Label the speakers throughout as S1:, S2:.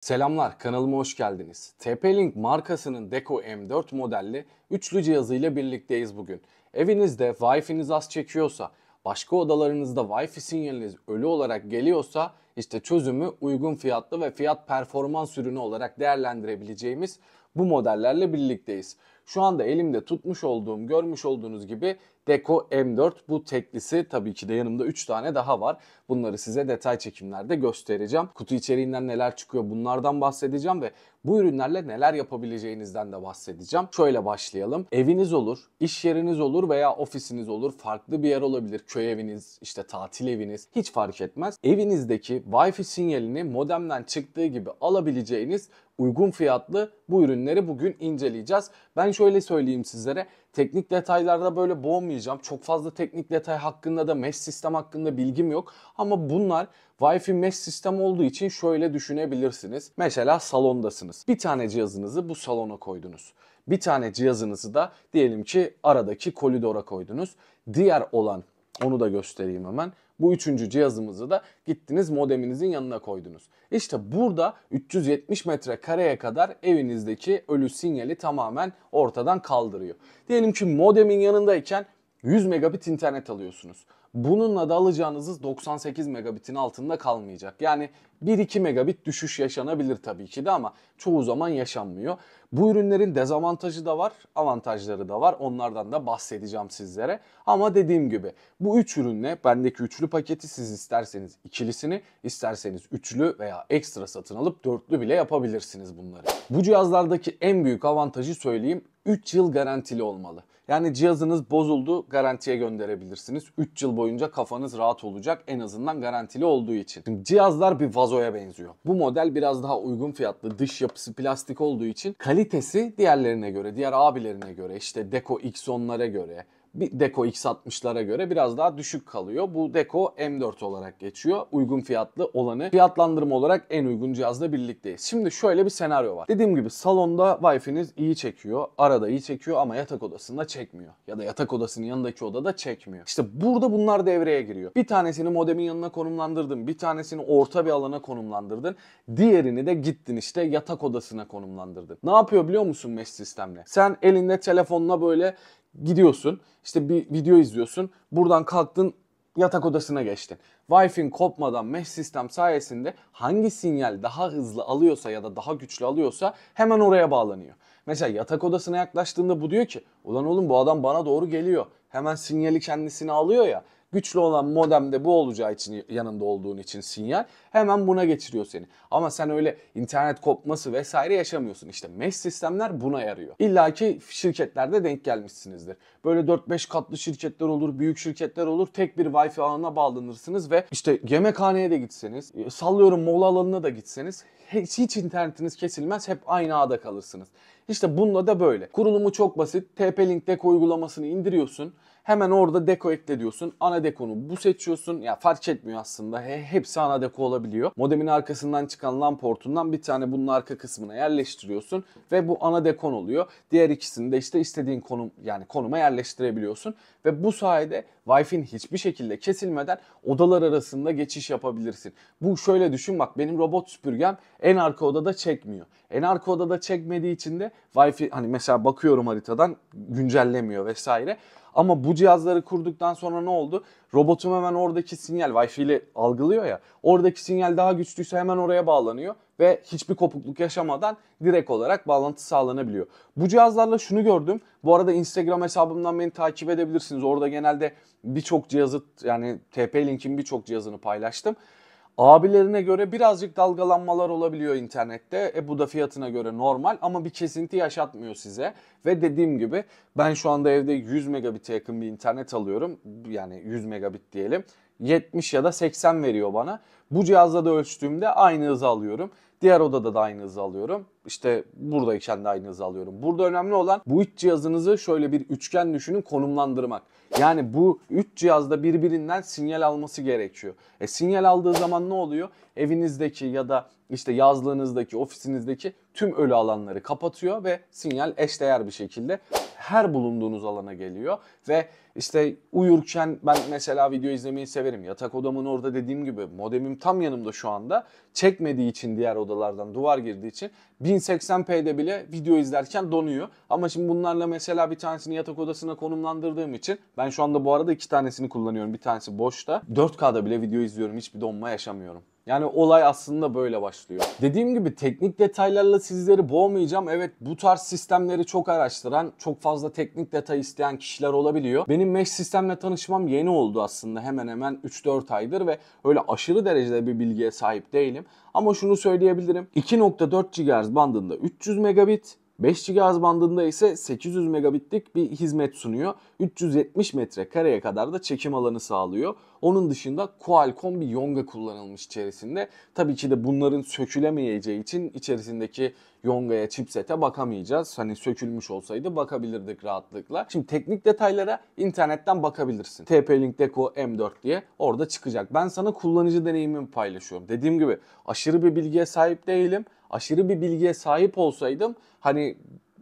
S1: Selamlar, kanalıma hoş geldiniz. TP-Link markasının Deco M4 modelli üçlü cihazıyla birlikteyiz bugün. Evinizde Wi-Fi'niz az çekiyorsa, başka odalarınızda Wi-Fi sinyaliniz ölü olarak geliyorsa işte çözümü uygun fiyatlı ve fiyat performans ürünü olarak değerlendirebileceğimiz bu modellerle birlikteyiz. Şu anda elimde tutmuş olduğum, görmüş olduğunuz gibi Deco M4 bu teklisi tabii ki de yanımda 3 tane daha var. Bunları size detay çekimlerde göstereceğim. Kutu içeriğinden neler çıkıyor bunlardan bahsedeceğim ve bu ürünlerle neler yapabileceğinizden de bahsedeceğim. Şöyle başlayalım. Eviniz olur, iş yeriniz olur veya ofisiniz olur. Farklı bir yer olabilir. Köy eviniz, işte tatil eviniz. Hiç fark etmez. Evinizdeki Wi-Fi sinyalini modemden çıktığı gibi alabileceğiniz uygun fiyatlı bu ürünleri bugün inceleyeceğiz. Ben şöyle söyleyeyim sizlere. Teknik detaylarda böyle boğmayacağım. Çok fazla teknik detay hakkında da mesh sistem hakkında bilgim yok. Ama bunlar Wi-Fi mesh sistem olduğu için şöyle düşünebilirsiniz. Mesela salondasınız. Bir tane cihazınızı bu salona koydunuz. Bir tane cihazınızı da diyelim ki aradaki kolidora koydunuz. Diğer olan onu da göstereyim hemen. Bu üçüncü cihazımızı da gittiniz modeminizin yanına koydunuz. İşte burada 370 metrekareye kadar evinizdeki ölü sinyali tamamen ortadan kaldırıyor. Diyelim ki modemin yanındayken 100 megabit internet alıyorsunuz. Bununla da alacağınızız 98 megabitin altında kalmayacak. Yani 1-2 megabit düşüş yaşanabilir tabii ki de ama çoğu zaman yaşanmıyor. Bu ürünlerin dezavantajı da var, avantajları da var. Onlardan da bahsedeceğim sizlere. Ama dediğim gibi bu 3 ürünle bendeki üçlü paketi siz isterseniz ikilisini, isterseniz üçlü veya ekstra satın alıp dörtlü bile yapabilirsiniz bunları. Bu cihazlardaki en büyük avantajı söyleyeyim 3 yıl garantili olmalı. Yani cihazınız bozuldu garantiye gönderebilirsiniz. 3 yıl boyunca kafanız rahat olacak en azından garantili olduğu için. Şimdi cihazlar bir vazoya benziyor. Bu model biraz daha uygun fiyatlı dış yapısı plastik olduğu için kalitesi diğerlerine göre, diğer abilerine göre işte Deco x Xon'lara göre bir Deco X60'lara göre biraz daha düşük kalıyor. Bu Deco M4 olarak geçiyor. Uygun fiyatlı olanı fiyatlandırma olarak en uygun cihazla birlikteyiz. Şimdi şöyle bir senaryo var. Dediğim gibi salonda Wi-Fi'niz iyi çekiyor. Arada iyi çekiyor ama yatak odasında çekmiyor. Ya da yatak odasının yanındaki odada çekmiyor. İşte burada bunlar devreye giriyor. Bir tanesini modemin yanına konumlandırdın. Bir tanesini orta bir alana konumlandırdın. Diğerini de gittin işte yatak odasına konumlandırdın. Ne yapıyor biliyor musun mesh sistemle? Sen elinde telefonla böyle gidiyorsun işte bir video izliyorsun buradan kalktın yatak odasına geçtin. Wi-Fi'nin kopmadan mesh sistem sayesinde hangi sinyal daha hızlı alıyorsa ya da daha güçlü alıyorsa hemen oraya bağlanıyor. Mesela yatak odasına yaklaştığında bu diyor ki ulan oğlum bu adam bana doğru geliyor. Hemen sinyali kendisine alıyor ya Güçlü olan modemde bu olacağı için yanında olduğun için sinyal hemen buna geçiriyor seni. Ama sen öyle internet kopması vesaire yaşamıyorsun. İşte mesh sistemler buna yarıyor. İlla ki şirketlerde denk gelmişsinizdir. Böyle 4-5 katlı şirketler olur, büyük şirketler olur. Tek bir Wi-Fi ağına bağlanırsınız ve işte yemekhaneye de gitseniz, e, sallıyorum mola alanına da gitseniz hiç, hiç internetiniz kesilmez. Hep aynı ağda kalırsınız. İşte bunda da böyle. Kurulumu çok basit. TP-Link Deck uygulamasını indiriyorsun. Hemen orada deko ekle diyorsun. Ana dekonu bu seçiyorsun. Ya fark etmiyor aslında. He, hepsi ana deko olabiliyor. Modemin arkasından çıkan LAN portundan bir tane bunun arka kısmına yerleştiriyorsun ve bu ana dekon oluyor. Diğer ikisini de işte istediğin konum yani konuma yerleştirebiliyorsun ve bu sayede Wi-Fi'nin hiçbir şekilde kesilmeden odalar arasında geçiş yapabilirsin. Bu şöyle düşün bak benim robot süpürgem en arka odada çekmiyor. En arka odada çekmediği için de Wi-Fi hani mesela bakıyorum haritadan güncellemiyor vesaire. Ama bu cihazları kurduktan sonra ne oldu? Robotum hemen oradaki sinyal wi fi ile algılıyor ya. Oradaki sinyal daha güçlüyse hemen oraya bağlanıyor ve hiçbir kopukluk yaşamadan direkt olarak bağlantı sağlanabiliyor. Bu cihazlarla şunu gördüm. Bu arada Instagram hesabımdan beni takip edebilirsiniz. Orada genelde birçok cihazı yani TP-Link'in birçok cihazını paylaştım. Abilerine göre birazcık dalgalanmalar olabiliyor internette. E bu da fiyatına göre normal ama bir kesinti yaşatmıyor size. Ve dediğim gibi ben şu anda evde 100 megabit'e yakın bir internet alıyorum. Yani 100 megabit diyelim. 70 ya da 80 veriyor bana. Bu cihazla da ölçtüğümde aynı hızı alıyorum. Diğer odada da aynı hızı alıyorum. İşte buradayken de aynı hızı alıyorum. Burada önemli olan bu iç cihazınızı şöyle bir üçgen düşünün konumlandırmak. Yani bu 3 cihazda birbirinden sinyal alması gerekiyor. E sinyal aldığı zaman ne oluyor? Evinizdeki ya da işte yazlığınızdaki, ofisinizdeki tüm ölü alanları kapatıyor ve sinyal eşdeğer bir şekilde her bulunduğunuz alana geliyor ve işte uyurken ben mesela video izlemeyi severim. Yatak odamın orada dediğim gibi modemim tam yanımda şu anda. Çekmediği için diğer odalardan duvar girdiği için 1080p'de bile video izlerken donuyor. Ama şimdi bunlarla mesela bir tanesini yatak odasına konumlandırdığım için ben şu anda bu arada iki tanesini kullanıyorum. Bir tanesi boşta. 4K'da bile video izliyorum. Hiçbir donma yaşamıyorum. Yani olay aslında böyle başlıyor. Dediğim gibi teknik detaylarla sizleri boğmayacağım. Evet bu tarz sistemleri çok araştıran, çok fazla teknik detay isteyen kişiler olabiliyor. Benim mesh sistemle tanışmam yeni oldu aslında hemen hemen 3-4 aydır ve öyle aşırı derecede bir bilgiye sahip değilim. Ama şunu söyleyebilirim. 2.4 GHz bandında 300 megabit, 5 GHz bandında ise 800 megabitlik bir hizmet sunuyor. 370 metrekareye kadar da çekim alanı sağlıyor. Onun dışında Qualcomm bir yonga kullanılmış içerisinde. Tabii ki de bunların sökülemeyeceği için içerisindeki yongaya, chipsete bakamayacağız. Hani sökülmüş olsaydı bakabilirdik rahatlıkla. Şimdi teknik detaylara internetten bakabilirsin. TP-Link Deco M4 diye orada çıkacak. Ben sana kullanıcı deneyimimi paylaşıyorum. Dediğim gibi aşırı bir bilgiye sahip değilim aşırı bir bilgiye sahip olsaydım hani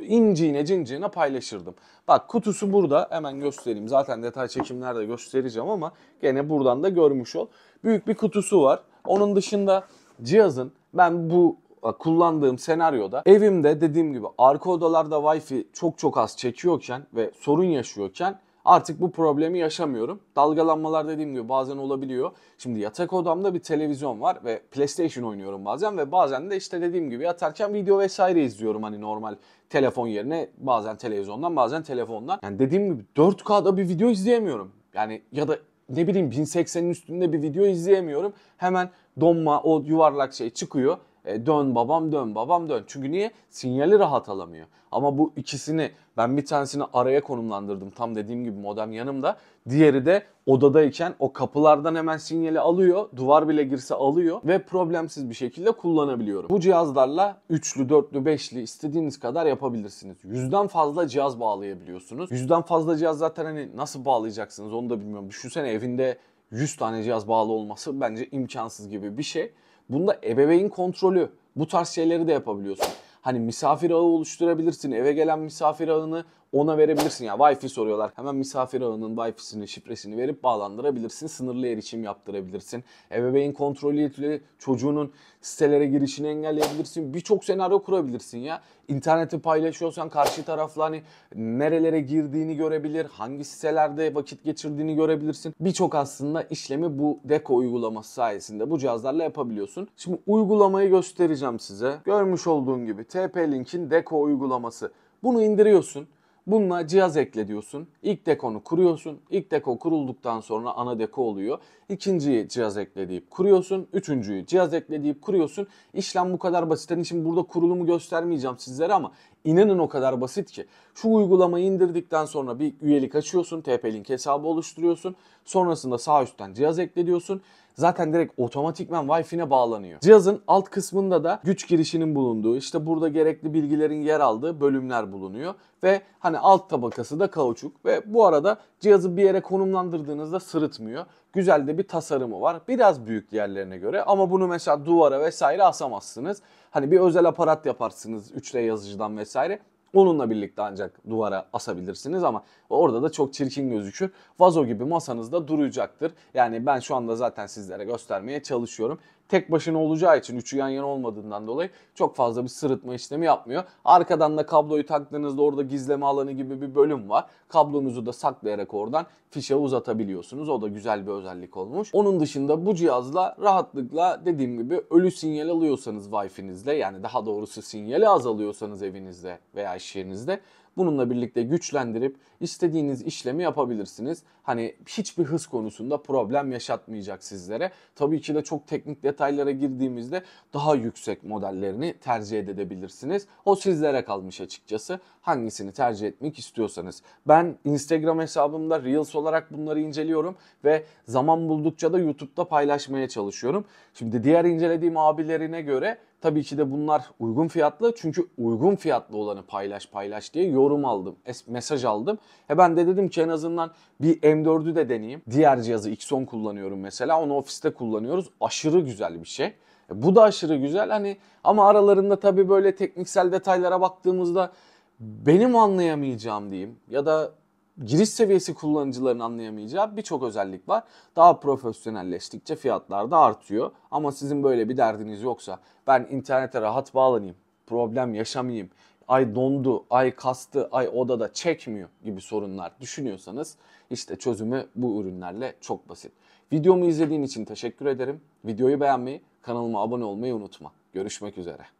S1: inciğine cinciğine paylaşırdım. Bak kutusu burada hemen göstereyim. Zaten detay çekimlerde göstereceğim ama gene buradan da görmüş ol. Büyük bir kutusu var. Onun dışında cihazın ben bu e, kullandığım senaryoda evimde dediğim gibi arka odalarda wifi çok çok az çekiyorken ve sorun yaşıyorken Artık bu problemi yaşamıyorum. Dalgalanmalar dediğim gibi bazen olabiliyor. Şimdi yatak odamda bir televizyon var ve PlayStation oynuyorum bazen ve bazen de işte dediğim gibi yatarken video vesaire izliyorum hani normal telefon yerine bazen televizyondan bazen telefondan. Yani dediğim gibi 4K'da bir video izleyemiyorum. Yani ya da ne bileyim 1080'in üstünde bir video izleyemiyorum. Hemen donma o yuvarlak şey çıkıyor. E, dön babam dön babam dön. Çünkü niye? Sinyali rahat alamıyor. Ama bu ikisini ben bir tanesini araya konumlandırdım. Tam dediğim gibi modem yanımda. Diğeri de odadayken o kapılardan hemen sinyali alıyor. Duvar bile girse alıyor ve problemsiz bir şekilde kullanabiliyorum. Bu cihazlarla üçlü, dörtlü, beşli istediğiniz kadar yapabilirsiniz. Yüzden fazla cihaz bağlayabiliyorsunuz. Yüzden fazla cihaz zaten hani nasıl bağlayacaksınız onu da bilmiyorum. Düşünsene evinde 100 tane cihaz bağlı olması bence imkansız gibi bir şey. Bunda ebeveyn kontrolü bu tarz şeyleri de yapabiliyorsun. Hani misafir ağı oluşturabilirsin. Eve gelen misafir ağını ona verebilirsin. Ya yani Wi-Fi soruyorlar. Hemen misafir ağının Wi-Fi'sini, şifresini verip bağlandırabilirsin. Sınırlı erişim yaptırabilirsin. Ebeveyn kontrolüyle çocuğunun sitelere girişini engelleyebilirsin. Birçok senaryo kurabilirsin ya. İnterneti paylaşıyorsan karşı tarafla hani nerelere girdiğini görebilir, hangi sitelerde vakit geçirdiğini görebilirsin. Birçok aslında işlemi bu Deko uygulaması sayesinde bu cihazlarla yapabiliyorsun. Şimdi uygulamayı göstereceğim size. Görmüş olduğun gibi TP-Link'in Deko uygulaması. Bunu indiriyorsun. Bununla cihaz ekle diyorsun. İlk dekonu kuruyorsun. İlk deko kurulduktan sonra ana deko oluyor. İkinciyi cihaz ekle deyip kuruyorsun. Üçüncüyü cihaz ekle deyip kuruyorsun. İşlem bu kadar basit. Hani şimdi burada kurulumu göstermeyeceğim sizlere ama inanın o kadar basit ki. Şu uygulamayı indirdikten sonra bir üyelik açıyorsun. TP-Link hesabı oluşturuyorsun. Sonrasında sağ üstten cihaz ekle diyorsun zaten direkt otomatikman Wi-Fi'ne bağlanıyor. Cihazın alt kısmında da güç girişinin bulunduğu, işte burada gerekli bilgilerin yer aldığı bölümler bulunuyor ve hani alt tabakası da kauçuk ve bu arada cihazı bir yere konumlandırdığınızda sırıtmıyor. Güzel de bir tasarımı var. Biraz büyük diğerlerine göre ama bunu mesela duvara vesaire asamazsınız. Hani bir özel aparat yaparsınız 3D yazıcıdan vesaire. Onunla birlikte ancak duvara asabilirsiniz ama orada da çok çirkin gözükür. Vazo gibi masanızda duracaktır. Yani ben şu anda zaten sizlere göstermeye çalışıyorum tek başına olacağı için üçü yan yana olmadığından dolayı çok fazla bir sırıtma işlemi yapmıyor. Arkadan da kabloyu taktığınızda orada gizleme alanı gibi bir bölüm var. Kablonuzu da saklayarak oradan fişe uzatabiliyorsunuz. O da güzel bir özellik olmuş. Onun dışında bu cihazla rahatlıkla dediğim gibi ölü sinyal alıyorsanız Wi-Fi'nizle yani daha doğrusu sinyali az alıyorsanız evinizde veya iş Bununla birlikte güçlendirip istediğiniz işlemi yapabilirsiniz. Hani hiçbir hız konusunda problem yaşatmayacak sizlere. Tabii ki de çok teknik detaylara girdiğimizde daha yüksek modellerini tercih edebilirsiniz. O sizlere kalmış açıkçası. Hangisini tercih etmek istiyorsanız. Ben Instagram hesabımda Reels olarak bunları inceliyorum ve zaman buldukça da YouTube'da paylaşmaya çalışıyorum. Şimdi diğer incelediğim abilerine göre Tabii ki de bunlar uygun fiyatlı. Çünkü uygun fiyatlı olanı paylaş paylaş diye yorum aldım. Mesaj aldım. E ben de dedim ki en azından bir M4'ü de deneyeyim. Diğer cihazı x kullanıyorum mesela. Onu ofiste kullanıyoruz. Aşırı güzel bir şey. E bu da aşırı güzel. Hani ama aralarında tabii böyle tekniksel detaylara baktığımızda benim anlayamayacağım diyeyim ya da giriş seviyesi kullanıcıların anlayamayacağı birçok özellik var. Daha profesyonelleştikçe fiyatlar da artıyor. Ama sizin böyle bir derdiniz yoksa ben internete rahat bağlanayım, problem yaşamayayım, ay dondu, ay kastı, ay odada çekmiyor gibi sorunlar düşünüyorsanız işte çözümü bu ürünlerle çok basit. Videomu izlediğin için teşekkür ederim. Videoyu beğenmeyi, kanalıma abone olmayı unutma. Görüşmek üzere.